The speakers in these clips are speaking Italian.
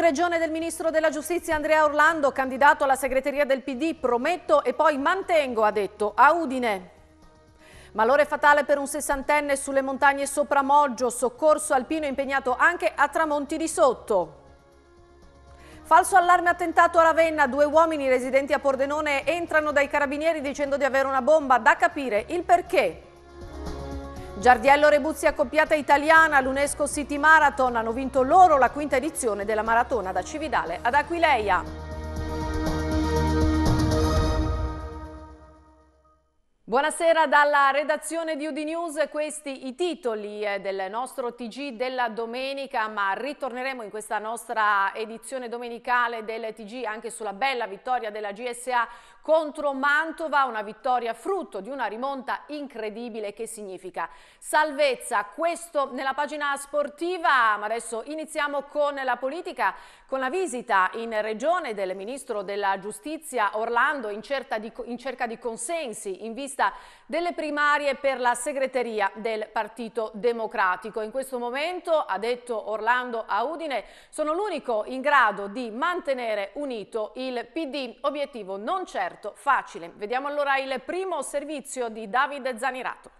Meeting regione del Ministro della Giustizia Andrea Orlando, candidato alla segreteria del PD, prometto e poi mantengo, ha detto, a Udine. Malore fatale per un sessantenne sulle montagne sopra Moggio, soccorso alpino impegnato anche a Tramonti di Sotto. Falso allarme attentato a Ravenna, due uomini residenti a Pordenone entrano dai carabinieri dicendo di avere una bomba, da capire il perché. Giardiello Rebuzzi accoppiata italiana, l'UNESCO City Marathon, hanno vinto loro la quinta edizione della maratona da Cividale ad Aquileia. Buonasera dalla redazione di Udinews, questi i titoli eh, del nostro TG della domenica, ma ritorneremo in questa nostra edizione domenicale del TG anche sulla bella vittoria della GSA contro Mantova, una vittoria frutto di una rimonta incredibile che significa salvezza. Questo nella pagina sportiva, ma adesso iniziamo con la politica, con la visita in regione del Ministro della Giustizia Orlando in, di, in cerca di consensi in vista delle primarie per la segreteria del Partito Democratico. In questo momento, ha detto Orlando a Udine, sono l'unico in grado di mantenere unito il PD, obiettivo non certo certo facile. Vediamo allora il primo servizio di Davide Zanirato.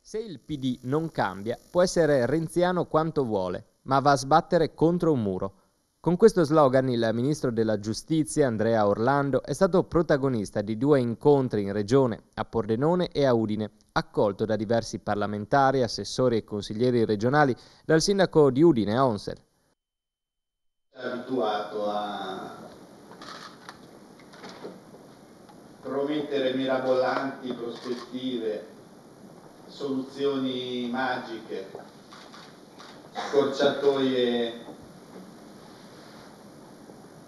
Se il PD non cambia, può essere renziano quanto vuole, ma va a sbattere contro un muro. Con questo slogan il ministro della Giustizia Andrea Orlando è stato protagonista di due incontri in regione a Pordenone e a Udine, accolto da diversi parlamentari, assessori e consiglieri regionali, dal sindaco di Udine, Onsel. Abituato a promettere mirabolanti prospettive, soluzioni magiche, scorciatoie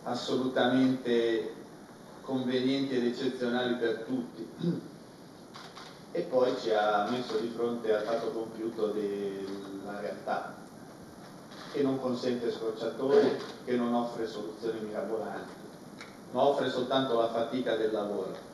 assolutamente convenienti ed eccezionali per tutti e poi ci ha messo di fronte al fatto compiuto della realtà che non consente scorciatoie, che non offre soluzioni mirabolanti ma offre soltanto la fatica del lavoro.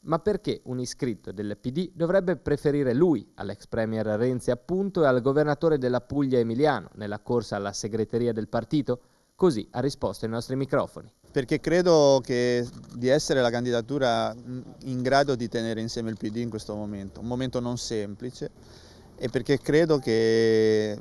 Ma perché un iscritto del PD dovrebbe preferire lui all'ex premier Renzi appunto e al governatore della Puglia Emiliano nella corsa alla segreteria del partito? Così ha risposto ai nostri microfoni. Perché credo che di essere la candidatura in grado di tenere insieme il PD in questo momento, un momento non semplice e perché credo che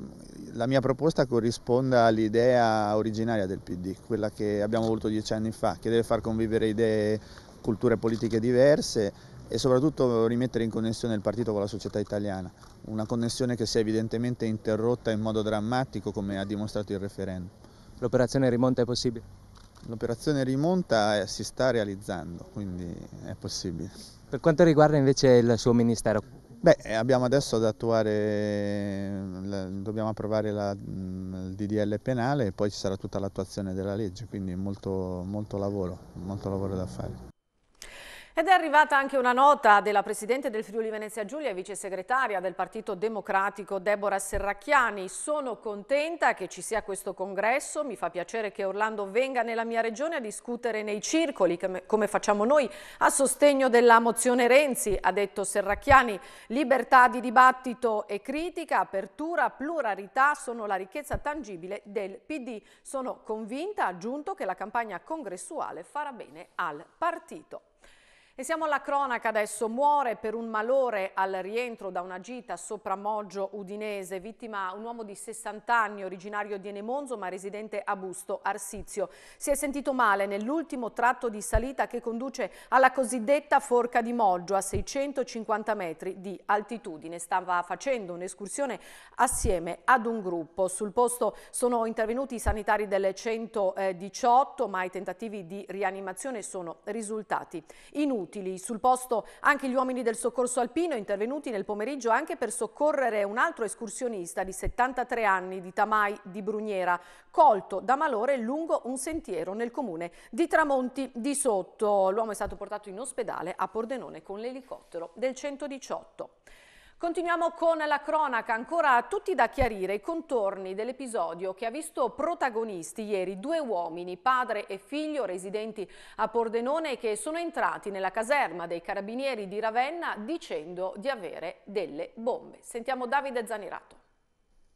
la mia proposta corrisponda all'idea originaria del PD, quella che abbiamo voluto dieci anni fa, che deve far convivere idee, culture politiche diverse e soprattutto rimettere in connessione il partito con la società italiana, una connessione che si è evidentemente interrotta in modo drammatico come ha dimostrato il referendum. L'operazione rimonta è possibile? L'operazione rimonta eh, si sta realizzando, quindi è possibile. Per quanto riguarda invece il suo ministero, Beh, eh, abbiamo adesso ad attuare, eh, dobbiamo approvare la, mm, il DDL penale e poi ci sarà tutta l'attuazione della legge, quindi molto, molto, lavoro, molto lavoro da fare. Ed è arrivata anche una nota della Presidente del Friuli Venezia Giulia e Vice Segretaria del Partito Democratico Deborah Serracchiani. Sono contenta che ci sia questo congresso, mi fa piacere che Orlando venga nella mia regione a discutere nei circoli, come facciamo noi, a sostegno della mozione Renzi, ha detto Serracchiani. Libertà di dibattito e critica, apertura, pluralità sono la ricchezza tangibile del PD. Sono convinta, aggiunto, che la campagna congressuale farà bene al partito. E siamo alla cronaca adesso. Muore per un malore al rientro da una gita sopra Moggio Udinese, vittima un uomo di 60 anni, originario di Enemonzo ma residente a Busto, Arsizio. Si è sentito male nell'ultimo tratto di salita che conduce alla cosiddetta Forca di Moggio a 650 metri di altitudine. Stava facendo un'escursione assieme ad un gruppo. Sul posto sono intervenuti i sanitari delle 118 ma i tentativi di rianimazione sono risultati inutili inutili. Sul posto anche gli uomini del soccorso alpino intervenuti nel pomeriggio anche per soccorrere un altro escursionista di 73 anni di Tamai di Bruniera, colto da malore lungo un sentiero nel comune di Tramonti di Sotto. L'uomo è stato portato in ospedale a Pordenone con l'elicottero del 118. Continuiamo con la cronaca, ancora tutti da chiarire i contorni dell'episodio che ha visto protagonisti ieri due uomini, padre e figlio residenti a Pordenone che sono entrati nella caserma dei carabinieri di Ravenna dicendo di avere delle bombe. Sentiamo Davide Zanirato.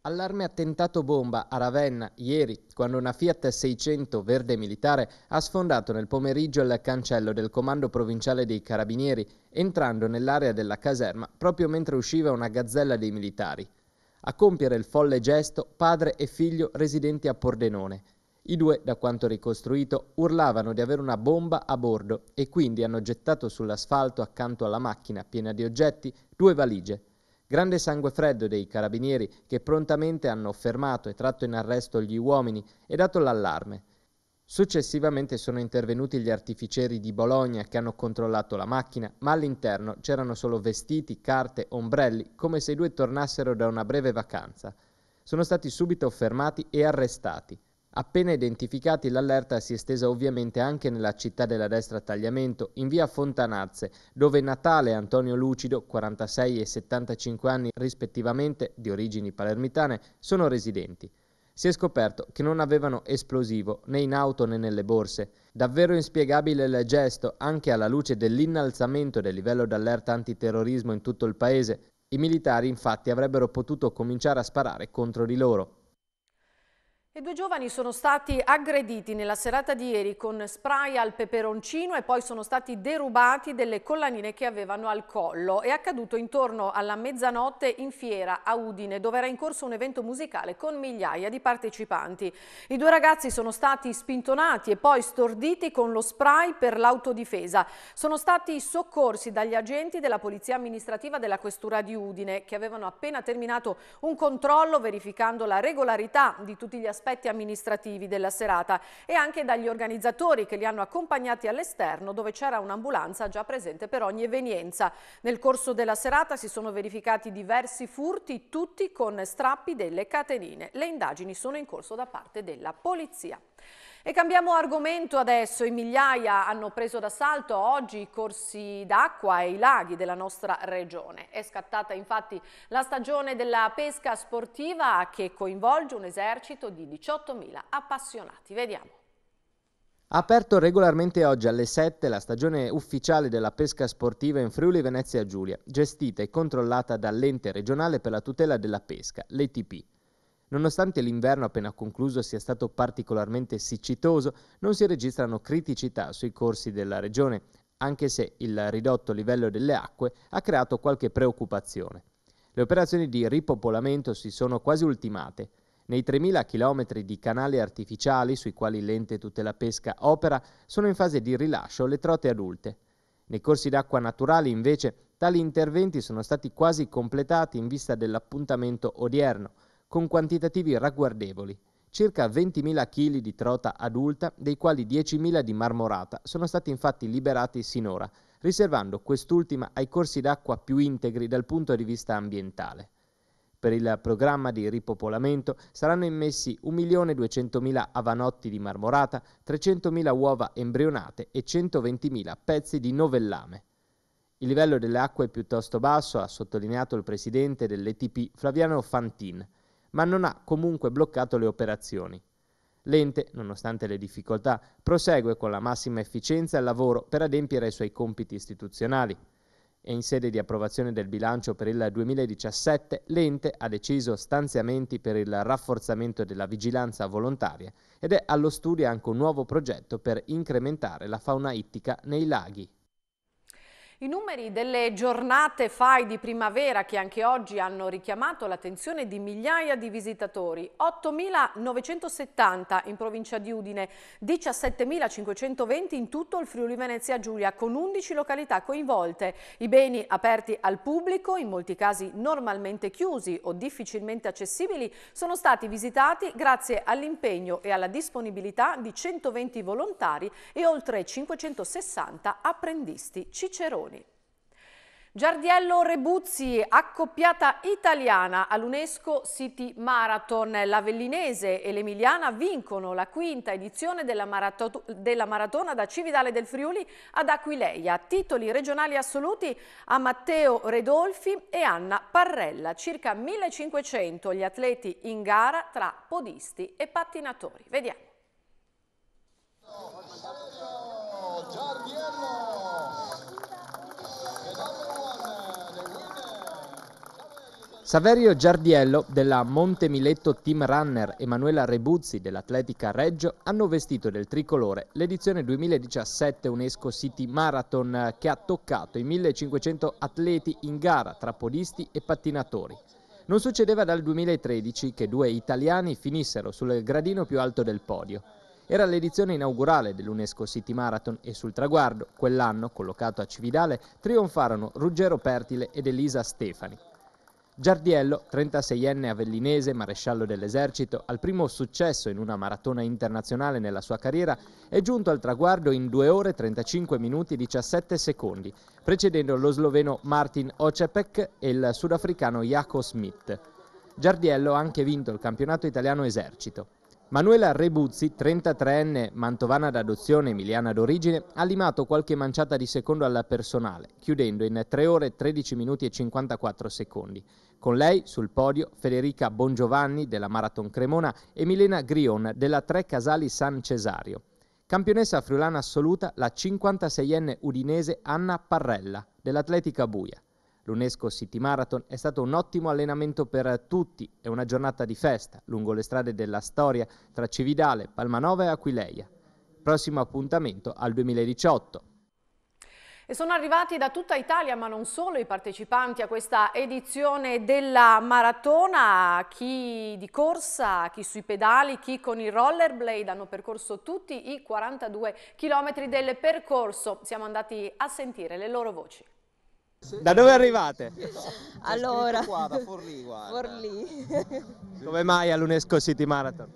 Allarme attentato bomba a Ravenna ieri quando una Fiat 600 verde militare ha sfondato nel pomeriggio il cancello del comando provinciale dei carabinieri entrando nell'area della caserma proprio mentre usciva una gazzella dei militari. A compiere il folle gesto padre e figlio residenti a Pordenone. I due, da quanto ricostruito, urlavano di avere una bomba a bordo e quindi hanno gettato sull'asfalto accanto alla macchina piena di oggetti due valigie Grande sangue freddo dei carabinieri che prontamente hanno fermato e tratto in arresto gli uomini e dato l'allarme. Successivamente sono intervenuti gli artificieri di Bologna che hanno controllato la macchina, ma all'interno c'erano solo vestiti, carte, ombrelli, come se i due tornassero da una breve vacanza. Sono stati subito fermati e arrestati. Appena identificati l'allerta si è estesa ovviamente anche nella città della destra Tagliamento, in via Fontanazze, dove Natale e Antonio Lucido, 46 e 75 anni rispettivamente, di origini palermitane, sono residenti. Si è scoperto che non avevano esplosivo né in auto né nelle borse. Davvero inspiegabile il gesto, anche alla luce dell'innalzamento del livello d'allerta antiterrorismo in tutto il paese. I militari infatti avrebbero potuto cominciare a sparare contro di loro, i due giovani sono stati aggrediti nella serata di ieri con spray al peperoncino e poi sono stati derubati delle collanine che avevano al collo. È accaduto intorno alla mezzanotte in fiera a Udine, dove era in corso un evento musicale con migliaia di partecipanti. I due ragazzi sono stati spintonati e poi storditi con lo spray per l'autodifesa. Sono stati soccorsi dagli agenti della Polizia Amministrativa della Questura di Udine, che avevano appena terminato un controllo verificando la regolarità di tutti gli aspetti aspetti amministrativi della serata e anche dagli organizzatori che li hanno accompagnati all'esterno dove c'era un'ambulanza già presente per ogni evenienza. Nel corso della serata si sono verificati diversi furti, tutti con strappi delle catenine. Le indagini sono in corso da parte della polizia. E cambiamo argomento adesso, in migliaia hanno preso d'assalto oggi i corsi d'acqua e i laghi della nostra regione. È scattata infatti la stagione della pesca sportiva che coinvolge un esercito di 18.000 appassionati. Vediamo. aperto regolarmente oggi alle 7 la stagione ufficiale della pesca sportiva in Friuli Venezia Giulia, gestita e controllata dall'ente regionale per la tutela della pesca, l'ETP. Nonostante l'inverno appena concluso sia stato particolarmente siccitoso, non si registrano criticità sui corsi della regione, anche se il ridotto livello delle acque ha creato qualche preoccupazione. Le operazioni di ripopolamento si sono quasi ultimate. Nei 3.000 km di canali artificiali sui quali l'ente tutela pesca opera sono in fase di rilascio le trote adulte. Nei corsi d'acqua naturali invece tali interventi sono stati quasi completati in vista dell'appuntamento odierno, con quantitativi ragguardevoli. Circa 20.000 kg di trota adulta, dei quali 10.000 di marmorata, sono stati infatti liberati sinora, riservando quest'ultima ai corsi d'acqua più integri dal punto di vista ambientale. Per il programma di ripopolamento saranno immessi 1.200.000 avanotti di marmorata, 300.000 uova embrionate e 120.000 pezzi di novellame. Il livello delle acque è piuttosto basso, ha sottolineato il presidente dell'ETP Flaviano Fantin ma non ha comunque bloccato le operazioni. L'ente, nonostante le difficoltà, prosegue con la massima efficienza il lavoro per adempiere ai suoi compiti istituzionali. E in sede di approvazione del bilancio per il 2017, l'ente ha deciso stanziamenti per il rafforzamento della vigilanza volontaria ed è allo studio anche un nuovo progetto per incrementare la fauna ittica nei laghi. I numeri delle giornate FAI di primavera che anche oggi hanno richiamato l'attenzione di migliaia di visitatori. 8.970 in provincia di Udine, 17.520 in tutto il Friuli Venezia Giulia con 11 località coinvolte. I beni aperti al pubblico, in molti casi normalmente chiusi o difficilmente accessibili, sono stati visitati grazie all'impegno e alla disponibilità di 120 volontari e oltre 560 apprendisti ciceroni. Giardiello Rebuzzi, accoppiata italiana all'UNESCO City Marathon. L'Avellinese e l'Emiliana vincono la quinta edizione della, marato della, maratona da Cividale del Friuli ad Aquileia. Titoli regionali assoluti a Matteo Redolfi e Anna Parrella. Circa 1500 gli atleti in gara tra podisti e pattinatori. Vediamo. Saverio Giardiello della Monte Miletto Team Runner e Manuela Rebuzzi dell'Atletica Reggio hanno vestito del tricolore l'edizione 2017 UNESCO City Marathon che ha toccato i 1500 atleti in gara tra podisti e pattinatori. Non succedeva dal 2013 che due italiani finissero sul gradino più alto del podio. Era l'edizione inaugurale dell'UNESCO City Marathon e sul traguardo, quell'anno, collocato a Cividale, trionfarono Ruggero Pertile ed Elisa Stefani. Giardiello, 36enne avellinese, maresciallo dell'esercito, al primo successo in una maratona internazionale nella sua carriera, è giunto al traguardo in 2 ore 35 minuti e 17 secondi, precedendo lo sloveno Martin Ocepek e il sudafricano Jaco Smith. Giardiello ha anche vinto il campionato italiano esercito. Manuela Rebuzzi, 33enne mantovana d'adozione emiliana d'origine, ha limato qualche manciata di secondo alla personale, chiudendo in 3 ore 13 minuti e 54 secondi. Con lei sul podio Federica Bongiovanni della Marathon Cremona e Milena Grion della Tre Casali San Cesario. Campionessa friulana assoluta la 56enne udinese Anna Parrella dell'Atletica Buia. L'UNESCO City Marathon è stato un ottimo allenamento per tutti e una giornata di festa lungo le strade della storia tra Cividale, Palmanova e Aquileia. Prossimo appuntamento al 2018. E sono arrivati da tutta Italia, ma non solo, i partecipanti a questa edizione della maratona, chi di corsa, chi sui pedali, chi con i rollerblade, hanno percorso tutti i 42 chilometri del percorso. Siamo andati a sentire le loro voci. Da dove arrivate? Allora, qua, da Forlì, guarda. Forlì. Come mai all'UNESCO City Marathon?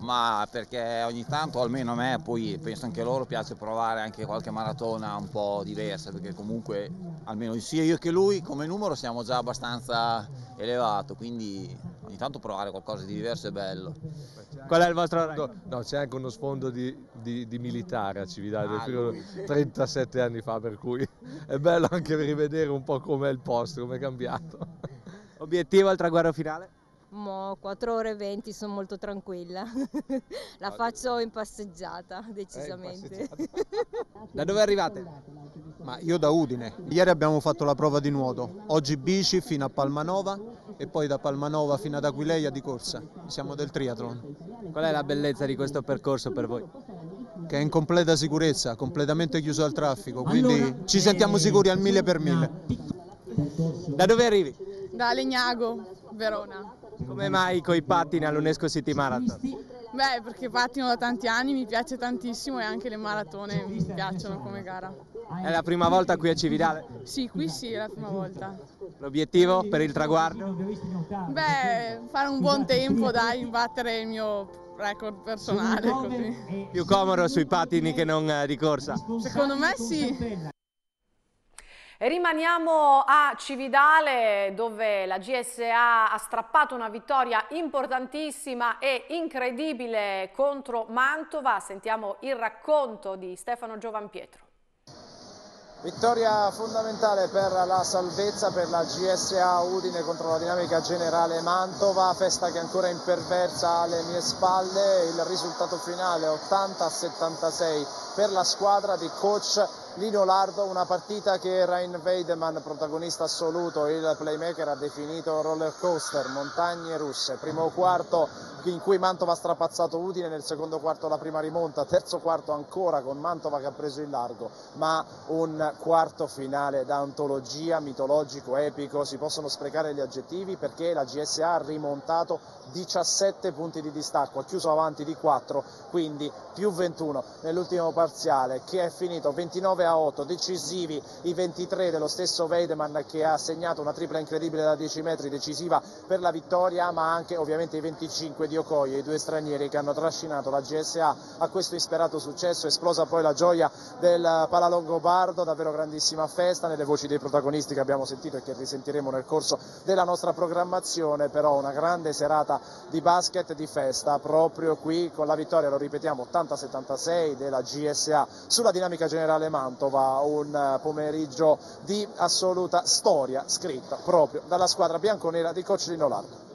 Ma perché ogni tanto, almeno a me, poi penso anche a loro, piace provare anche qualche maratona un po' diversa, perché comunque, almeno sia io che lui, come numero siamo già abbastanza elevato, quindi ogni tanto provare qualcosa di diverso è bello. Qual è il vostro rango? No, c'è anche uno sfondo di, di, di militare a Cividale, ah, 37 anni fa, per cui è bello anche rivedere un po' com'è il posto, com'è cambiato. Obiettivo al traguardo finale? Mo 4 ore e 20 sono molto tranquilla, la faccio in passeggiata eh, decisamente. in passeggiata. da dove arrivate? Ma io da Udine. Ieri abbiamo fatto la prova di nuoto, oggi bici fino a Palmanova e poi da Palmanova fino ad Aquileia di corsa. Siamo del triathlon. Qual è la bellezza di questo percorso per voi? Che è in completa sicurezza, completamente chiuso al traffico, quindi allora, ci sentiamo eh, sicuri al mille per mille. Da dove arrivi? Da Legnago, Verona. Come mai coi pattini all'UNESCO City Marathon? Beh, perché pattino da tanti anni, mi piace tantissimo e anche le maratone mi piacciono come gara. È la prima volta qui a Cividale? Sì, qui sì, è la prima volta. L'obiettivo per il traguardo? Beh, fare un buon tempo, dai, battere il mio record personale. Così. Più comodo sui pattini che non eh, di corsa? Secondo me sì rimaniamo a Cividale dove la GSA ha strappato una vittoria importantissima e incredibile contro Mantova. Sentiamo il racconto di Stefano Giovanpietro. Vittoria fondamentale per la salvezza per la GSA Udine contro la dinamica generale Mantova, festa che è ancora imperversa alle mie spalle, il risultato finale 80-76 per la squadra di coach Lino Lardo, una partita che Ryan Weideman, protagonista assoluto, il playmaker, ha definito roller coaster, montagne russe. Primo quarto in cui Mantova ha strapazzato Udine, nel secondo quarto la prima rimonta, terzo quarto ancora con Mantova che ha preso il largo, ma un quarto finale da antologia, mitologico, epico, si possono sprecare gli aggettivi perché la GSA ha rimontato 17 punti di distacco, ha chiuso avanti di 4, quindi più 21 nell'ultimo parziale che è finito 29 a a 8, decisivi i 23 dello stesso Weideman che ha segnato una tripla incredibile da 10 metri, decisiva per la vittoria, ma anche ovviamente i 25 di Okoye, i due stranieri che hanno trascinato la GSA a questo isperato successo, esplosa poi la gioia del Palalongobardo, davvero grandissima festa, nelle voci dei protagonisti che abbiamo sentito e che risentiremo nel corso della nostra programmazione, però una grande serata di basket e di festa proprio qui con la vittoria, lo ripetiamo, 80-76 della GSA sulla dinamica generale Manto. Mantova, un eh, pomeriggio di assoluta storia scritta proprio dalla squadra bianconera di Coach Lino Lardo.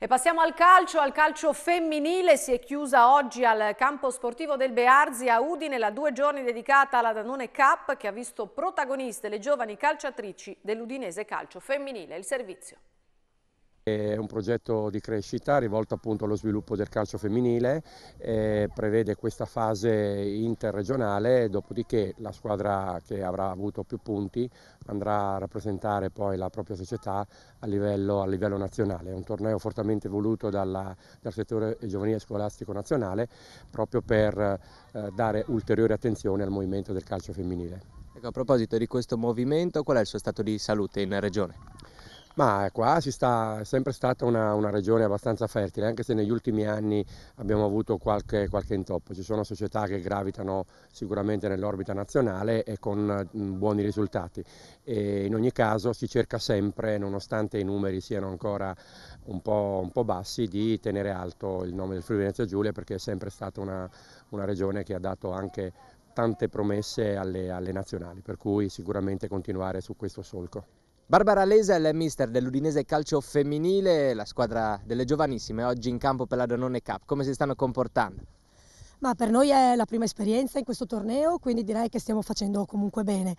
E passiamo al calcio, al calcio femminile, si è chiusa oggi al campo sportivo del Bearzi a Udine la due giorni dedicata alla Danone Cup che ha visto protagoniste le giovani calciatrici dell'Udinese Calcio Femminile, il servizio. È un progetto di crescita rivolto appunto allo sviluppo del calcio femminile, eh, prevede questa fase interregionale, dopodiché la squadra che avrà avuto più punti andrà a rappresentare poi la propria società a livello, a livello nazionale. È un torneo fortemente voluto dalla, dal settore giovanile scolastico nazionale proprio per eh, dare ulteriore attenzione al movimento del calcio femminile. Ecco, a proposito di questo movimento, qual è il suo stato di salute in regione? Ma qua sta, è sempre stata una, una, regione abbastanza fertile, anche se negli ultimi anni abbiamo avuto qualche, qualche intoppo. Ci sono società che gravitano sicuramente nell'orbita nazionale e con mm, buoni risultati. E in ogni caso si cerca sempre, nonostante i numeri siano ancora un po', un po bassi, di tenere alto il nome del Friuli Venezia Giulia perché è sempre stata una, una regione che ha dato anche tante promesse alle, alle nazionali, per cui sicuramente continuare su questo solco. Barbara Lesa è la mister dell'Udinese Calcio Femminile, la squadra delle giovanissime, oggi in campo per la Danone Cup. Come si stanno comportando? Ma per noi è la prima esperienza in questo torneo, quindi direi che stiamo facendo comunque bene.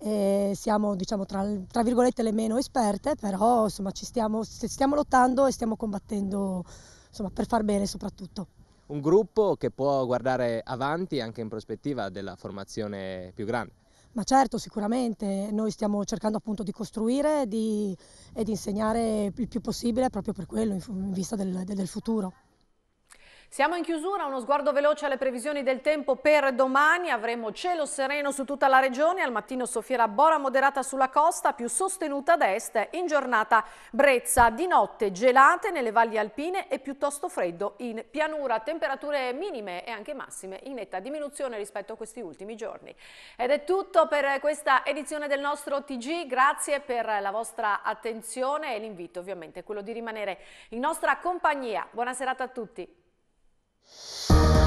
E eh, siamo diciamo, tra, tra, virgolette le meno esperte, però insomma, ci stiamo, stiamo lottando e stiamo combattendo insomma, per far bene soprattutto. Un gruppo che può guardare avanti anche in prospettiva della formazione più grande. Ma certo, sicuramente, noi stiamo cercando appunto di costruire di, e di insegnare il più possibile proprio per quello, in, in vista del, del, del futuro. Siamo in chiusura, uno sguardo veloce alle previsioni del tempo per domani. Avremo cielo sereno su tutta la regione, al mattino soffierà bora moderata sulla costa, più sostenuta ad est, in giornata brezza, di notte gelate nelle valli alpine e piuttosto freddo in pianura. Temperature minime e anche massime in netta diminuzione rispetto a questi ultimi giorni. Ed è tutto per questa edizione del nostro TG, grazie per la vostra attenzione e l'invito ovviamente è quello di rimanere in nostra compagnia. Buona serata a tutti. Thank you.